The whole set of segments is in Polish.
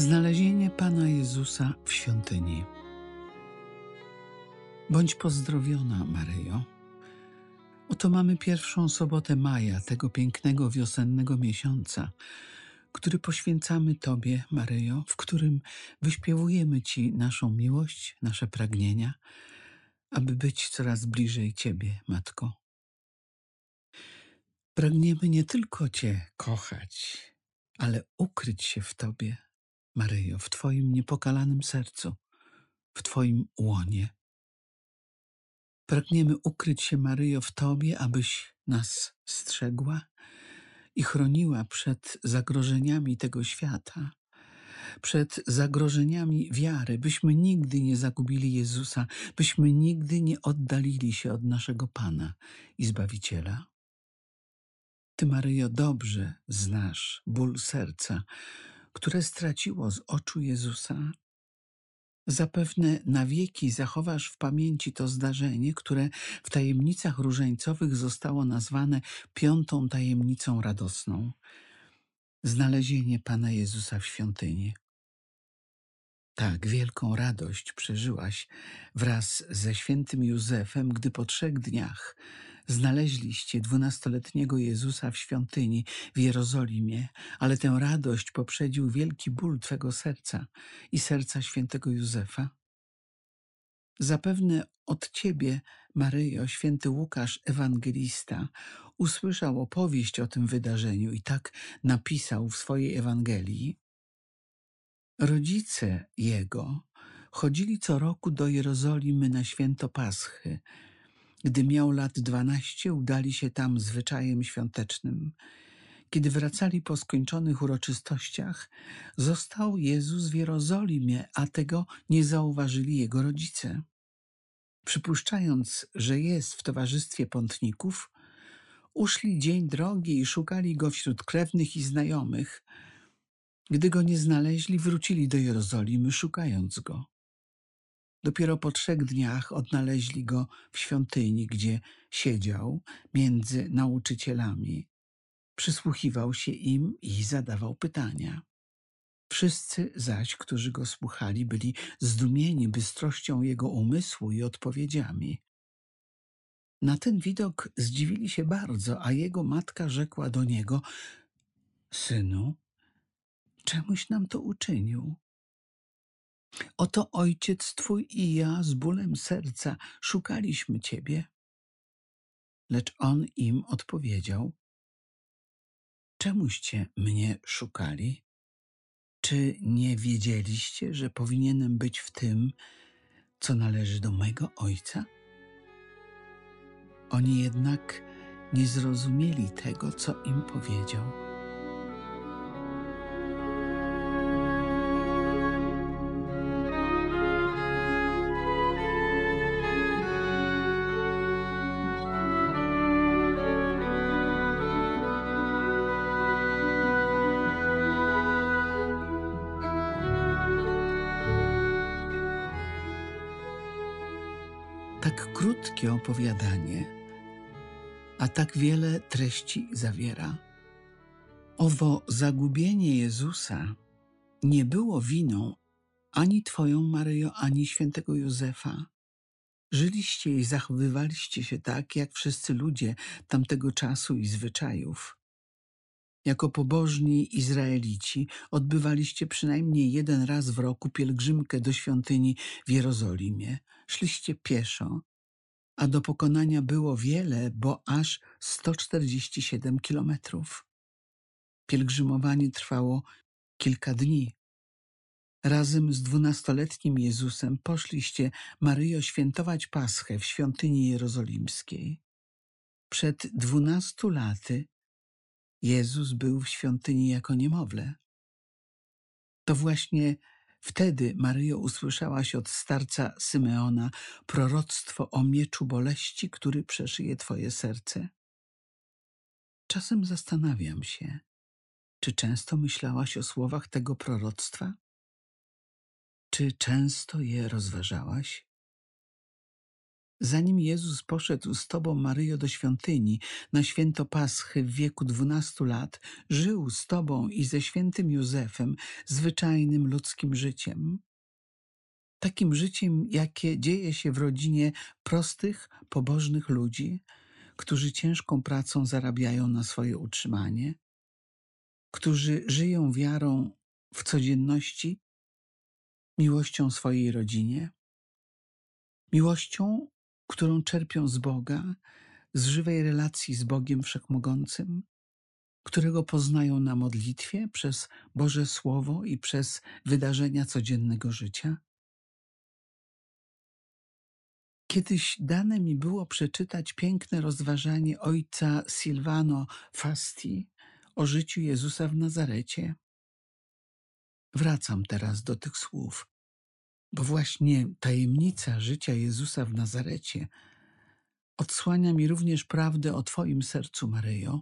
Znalezienie Pana Jezusa w świątyni. Bądź pozdrowiona, Maryjo. Oto mamy pierwszą sobotę maja, tego pięknego wiosennego miesiąca, który poświęcamy Tobie, Maryjo, w którym wyśpiewujemy Ci naszą miłość, nasze pragnienia, aby być coraz bliżej Ciebie, Matko. Pragniemy nie tylko Cię kochać, ale ukryć się w Tobie Maryjo, w Twoim niepokalanym sercu, w Twoim łonie. Pragniemy ukryć się, Maryjo, w Tobie, abyś nas strzegła i chroniła przed zagrożeniami tego świata, przed zagrożeniami wiary, byśmy nigdy nie zagubili Jezusa, byśmy nigdy nie oddalili się od naszego Pana i Zbawiciela. Ty, Maryjo, dobrze znasz ból serca, które straciło z oczu Jezusa. Zapewne na wieki zachowasz w pamięci to zdarzenie, które w tajemnicach różańcowych zostało nazwane piątą tajemnicą radosną znalezienie Pana Jezusa w świątyni. Tak, wielką radość przeżyłaś wraz ze świętym Józefem, gdy po trzech dniach Znaleźliście dwunastoletniego Jezusa w świątyni w Jerozolimie, ale tę radość poprzedził wielki ból twego serca i serca świętego Józefa. Zapewne od ciebie, Maryjo, święty Łukasz, ewangelista, usłyszał opowieść o tym wydarzeniu i tak napisał w swojej Ewangelii. Rodzice jego chodzili co roku do Jerozolimy na święto Paschy – gdy miał lat dwanaście, udali się tam zwyczajem świątecznym. Kiedy wracali po skończonych uroczystościach, został Jezus w Jerozolimie, a tego nie zauważyli jego rodzice. Przypuszczając, że jest w towarzystwie pątników, uszli dzień drogi i szukali go wśród krewnych i znajomych. Gdy go nie znaleźli, wrócili do Jerozolimy, szukając go. Dopiero po trzech dniach odnaleźli go w świątyni, gdzie siedział między nauczycielami. Przysłuchiwał się im i zadawał pytania. Wszyscy zaś, którzy go słuchali, byli zdumieni bystrością jego umysłu i odpowiedziami. Na ten widok zdziwili się bardzo, a jego matka rzekła do niego: Synu, czemuś nam to uczynił? Oto ojciec twój i ja z bólem serca szukaliśmy ciebie. Lecz on im odpowiedział: Czemuście mnie szukali? Czy nie wiedzieliście, że powinienem być w tym, co należy do mego ojca? Oni jednak nie zrozumieli tego, co im powiedział. tak krótkie opowiadanie, a tak wiele treści zawiera. Owo zagubienie Jezusa nie było winą ani Twoją, Maryjo, ani świętego Józefa. Żyliście i zachowywaliście się tak, jak wszyscy ludzie tamtego czasu i zwyczajów. Jako pobożni Izraelici odbywaliście przynajmniej jeden raz w roku pielgrzymkę do świątyni w Jerozolimie. Szliście pieszo, a do pokonania było wiele, bo aż 147 kilometrów. Pielgrzymowanie trwało kilka dni. Razem z dwunastoletnim Jezusem poszliście, Maryjo, świętować Paschę w świątyni jerozolimskiej. Przed dwunastu laty Jezus był w świątyni jako niemowlę. To właśnie wtedy Maryjo usłyszałaś od starca Symeona proroctwo o mieczu boleści, który przeszyje twoje serce. Czasem zastanawiam się, czy często myślałaś o słowach tego proroctwa? Czy często je rozważałaś? Zanim Jezus poszedł z Tobą, Maryjo, do świątyni na święto Paschy w wieku dwunastu lat, żył z Tobą i ze świętym Józefem zwyczajnym ludzkim życiem. Takim życiem, jakie dzieje się w rodzinie prostych, pobożnych ludzi, którzy ciężką pracą zarabiają na swoje utrzymanie, którzy żyją wiarą w codzienności, miłością swojej rodzinie, miłością którą czerpią z Boga, z żywej relacji z Bogiem Wszechmogącym, którego poznają na modlitwie przez Boże Słowo i przez wydarzenia codziennego życia? Kiedyś dane mi było przeczytać piękne rozważanie ojca Silvano Fasti o życiu Jezusa w Nazarecie. Wracam teraz do tych słów, bo właśnie tajemnica życia Jezusa w Nazarecie odsłania mi również prawdę o Twoim sercu, Maryjo,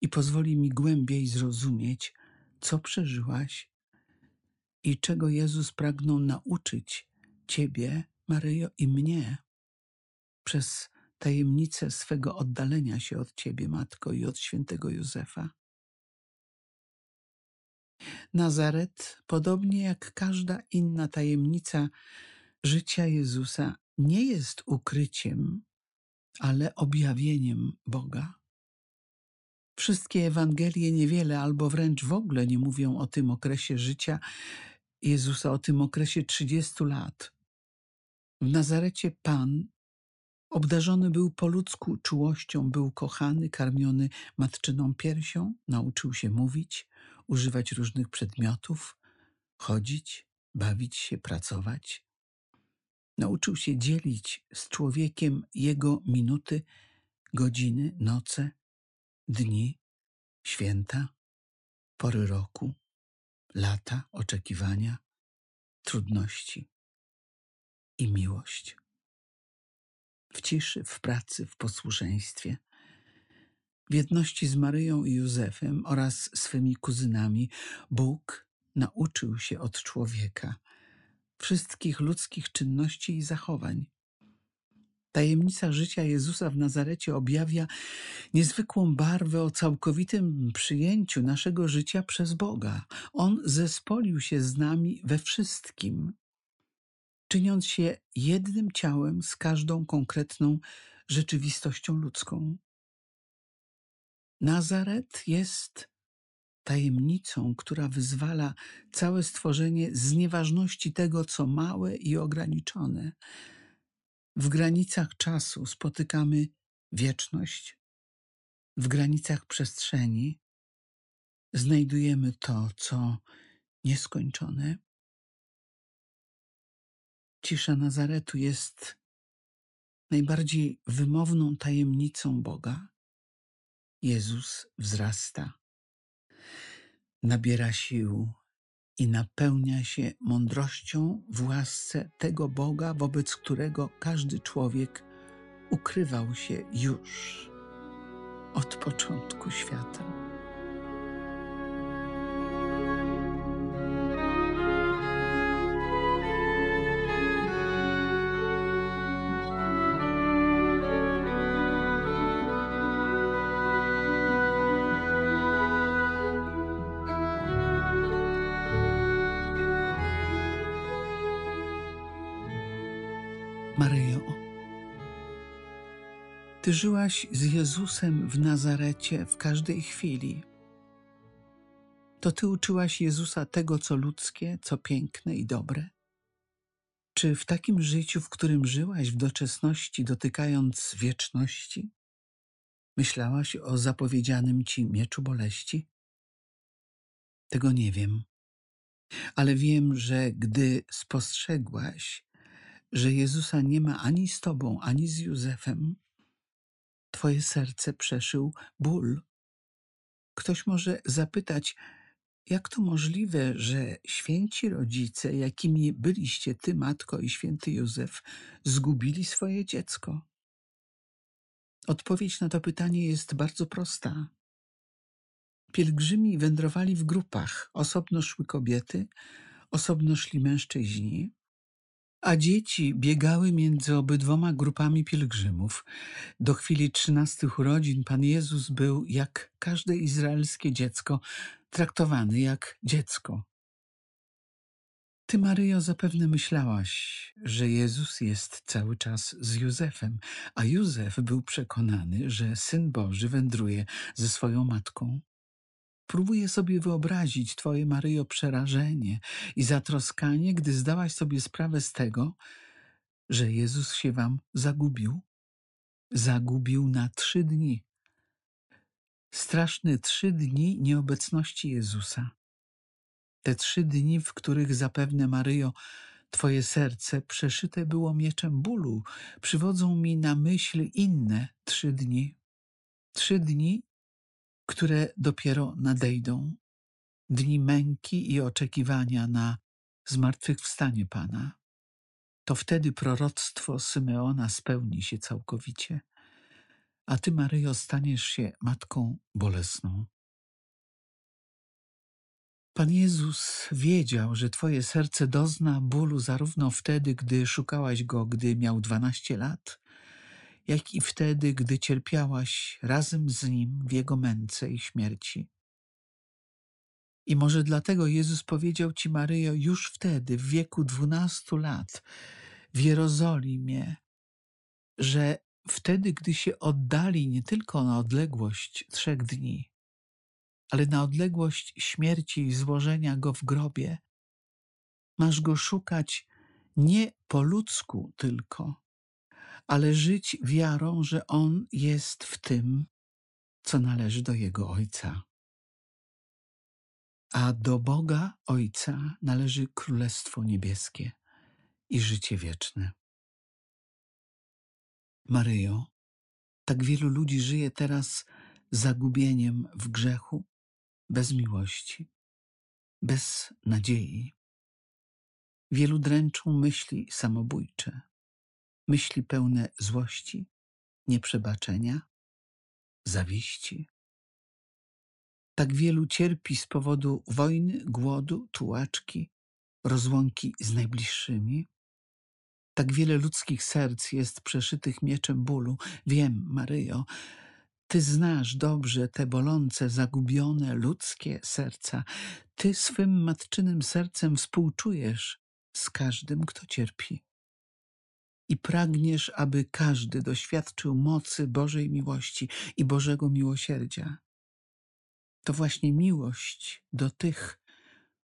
i pozwoli mi głębiej zrozumieć, co przeżyłaś i czego Jezus pragnął nauczyć Ciebie, Maryjo, i mnie przez tajemnicę swego oddalenia się od Ciebie, Matko, i od świętego Józefa. Nazaret, podobnie jak każda inna tajemnica życia Jezusa, nie jest ukryciem, ale objawieniem Boga. Wszystkie Ewangelie niewiele albo wręcz w ogóle nie mówią o tym okresie życia Jezusa, o tym okresie 30 lat. W Nazarecie Pan obdarzony był po ludzku czułością, był kochany, karmiony matczyną piersią, nauczył się mówić, używać różnych przedmiotów, chodzić, bawić się, pracować. Nauczył się dzielić z człowiekiem jego minuty, godziny, noce, dni, święta, pory roku, lata, oczekiwania, trudności i miłość. W ciszy, w pracy, w posłuszeństwie – w jedności z Maryją i Józefem oraz swymi kuzynami Bóg nauczył się od człowieka wszystkich ludzkich czynności i zachowań. Tajemnica życia Jezusa w Nazarecie objawia niezwykłą barwę o całkowitym przyjęciu naszego życia przez Boga. On zespolił się z nami we wszystkim, czyniąc się jednym ciałem z każdą konkretną rzeczywistością ludzką. Nazaret jest tajemnicą, która wyzwala całe stworzenie z nieważności tego, co małe i ograniczone. W granicach czasu spotykamy wieczność, w granicach przestrzeni znajdujemy to, co nieskończone. Cisza Nazaretu jest najbardziej wymowną tajemnicą Boga Jezus wzrasta, nabiera sił i napełnia się mądrością w łasce tego Boga, wobec którego każdy człowiek ukrywał się już od początku świata. Ty żyłaś z Jezusem w Nazarecie w każdej chwili. To Ty uczyłaś Jezusa tego, co ludzkie, co piękne i dobre? Czy w takim życiu, w którym żyłaś w doczesności, dotykając wieczności, myślałaś o zapowiedzianym Ci mieczu boleści? Tego nie wiem, ale wiem, że gdy spostrzegłaś, że Jezusa nie ma ani z Tobą, ani z Józefem, Twoje serce przeszył ból. Ktoś może zapytać, jak to możliwe, że święci rodzice, jakimi byliście Ty, Matko i święty Józef, zgubili swoje dziecko? Odpowiedź na to pytanie jest bardzo prosta. Pielgrzymi wędrowali w grupach, osobno szły kobiety, osobno szli mężczyźni, a dzieci biegały między obydwoma grupami pielgrzymów. Do chwili trzynastych urodzin Pan Jezus był, jak każde izraelskie dziecko, traktowany jak dziecko. Ty, Maryjo, zapewne myślałaś, że Jezus jest cały czas z Józefem, a Józef był przekonany, że Syn Boży wędruje ze swoją matką Próbuję sobie wyobrazić Twoje, Maryjo, przerażenie i zatroskanie, gdy zdałaś sobie sprawę z tego, że Jezus się Wam zagubił. Zagubił na trzy dni. Straszne trzy dni nieobecności Jezusa. Te trzy dni, w których zapewne, Maryjo, Twoje serce przeszyte było mieczem bólu, przywodzą mi na myśl inne trzy dni. Trzy dni które dopiero nadejdą, dni męki i oczekiwania na zmartwychwstanie Pana. To wtedy proroctwo Symeona spełni się całkowicie, a Ty, Maryjo, staniesz się matką bolesną. Pan Jezus wiedział, że Twoje serce dozna bólu zarówno wtedy, gdy szukałaś Go, gdy miał dwanaście lat, jak i wtedy, gdy cierpiałaś razem z Nim w Jego męce i śmierci. I może dlatego Jezus powiedział ci, Maryjo, już wtedy, w wieku dwunastu lat, w Jerozolimie, że wtedy, gdy się oddali nie tylko na odległość trzech dni, ale na odległość śmierci i złożenia go w grobie, masz go szukać nie po ludzku tylko, ale żyć wiarą, że On jest w tym, co należy do Jego Ojca. A do Boga Ojca należy Królestwo Niebieskie i życie wieczne. Maryjo, tak wielu ludzi żyje teraz zagubieniem w grzechu, bez miłości, bez nadziei. Wielu dręczą myśli samobójcze myśli pełne złości, nieprzebaczenia, zawiści. Tak wielu cierpi z powodu wojny, głodu, tułaczki, rozłąki z najbliższymi. Tak wiele ludzkich serc jest przeszytych mieczem bólu. Wiem, Maryjo, ty znasz dobrze te bolące, zagubione ludzkie serca. Ty swym matczynym sercem współczujesz z każdym, kto cierpi i pragniesz, aby każdy doświadczył mocy Bożej miłości i Bożego miłosierdzia. To właśnie miłość do tych,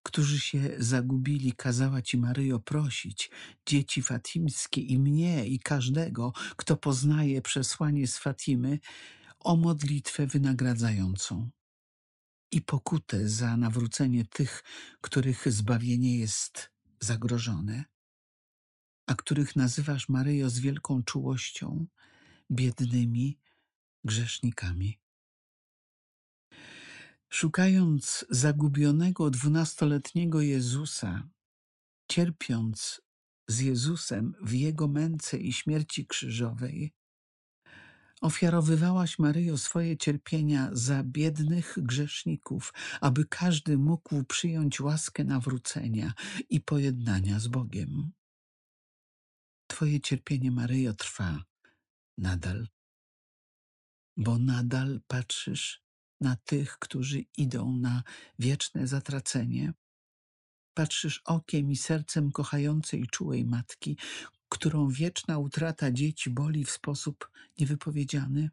którzy się zagubili, kazała ci Maryjo prosić, dzieci fatimskie i mnie i każdego, kto poznaje przesłanie z Fatimy, o modlitwę wynagradzającą i pokutę za nawrócenie tych, których zbawienie jest zagrożone a których nazywasz, Maryjo, z wielką czułością, biednymi grzesznikami. Szukając zagubionego dwunastoletniego Jezusa, cierpiąc z Jezusem w Jego męce i śmierci krzyżowej, ofiarowywałaś, Maryjo, swoje cierpienia za biednych grzeszników, aby każdy mógł przyjąć łaskę nawrócenia i pojednania z Bogiem. Twoje cierpienie, Maryjo, trwa nadal, bo nadal patrzysz na tych, którzy idą na wieczne zatracenie. Patrzysz okiem i sercem kochającej i czułej matki, którą wieczna utrata dzieci boli w sposób niewypowiedziany.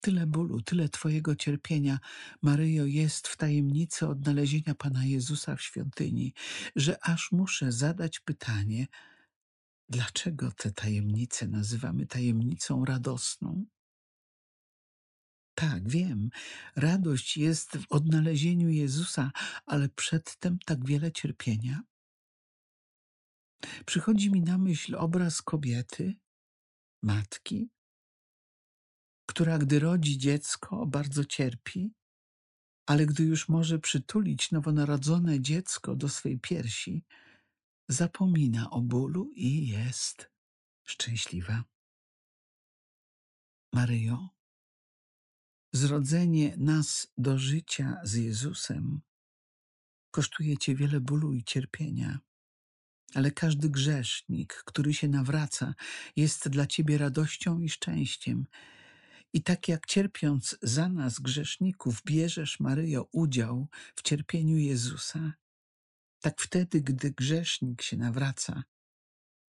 Tyle bólu, tyle Twojego cierpienia, Maryjo, jest w tajemnicy odnalezienia Pana Jezusa w świątyni, że aż muszę zadać pytanie, Dlaczego tę tajemnicę nazywamy tajemnicą radosną? Tak, wiem, radość jest w odnalezieniu Jezusa, ale przedtem tak wiele cierpienia. Przychodzi mi na myśl obraz kobiety, matki, która gdy rodzi dziecko, bardzo cierpi, ale gdy już może przytulić nowonarodzone dziecko do swej piersi, zapomina o bólu i jest szczęśliwa. Maryjo, zrodzenie nas do życia z Jezusem kosztuje Cię wiele bólu i cierpienia, ale każdy grzesznik, który się nawraca, jest dla Ciebie radością i szczęściem. I tak jak cierpiąc za nas grzeszników, bierzesz, Maryjo, udział w cierpieniu Jezusa, tak wtedy, gdy grzesznik się nawraca,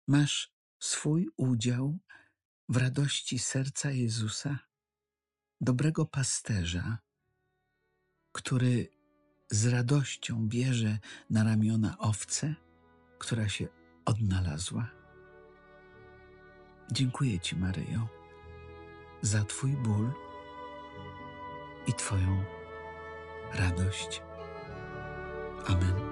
masz swój udział w radości serca Jezusa, dobrego pasterza, który z radością bierze na ramiona owce, która się odnalazła. Dziękuję Ci, Maryjo, za Twój ból i Twoją radość. Amen.